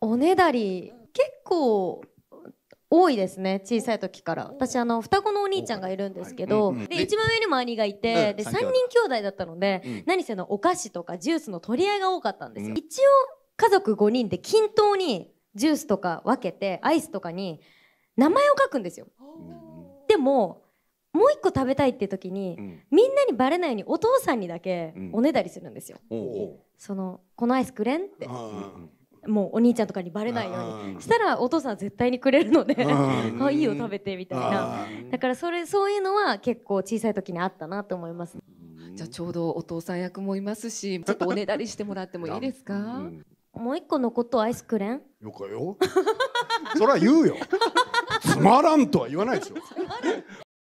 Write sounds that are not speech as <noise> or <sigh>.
おねだり結構多いですね小さい時から私あの双子のお兄ちゃんがいるんですけど、はいうんうん、で一番上にも兄がいて、うん、で3人兄弟だったので、うん、何せのお菓子とかジュースの取り合いが多かったんですよ、うん、一応家族5人で均等にジュースとか分けてアイスとかに名前を書くんですよ、でももう1個食べたいっていう時に、みんなにバレないようにお父さんにだけおねだりするんですよ、そのこのアイスくれんって。もうお兄ちゃんとかにバレないようにしたらお父さん絶対にくれるので <laughs> あいいよ食べてみたいなだからそれそういうのは結構小さい時にあったなと思います、ね、じゃあちょうどお父さん役もいますしちょっとおねだりしてもらってもいいですか、うん、もう一個のことアイスくれんよかよそれは言うよつまらんとは言わないですよ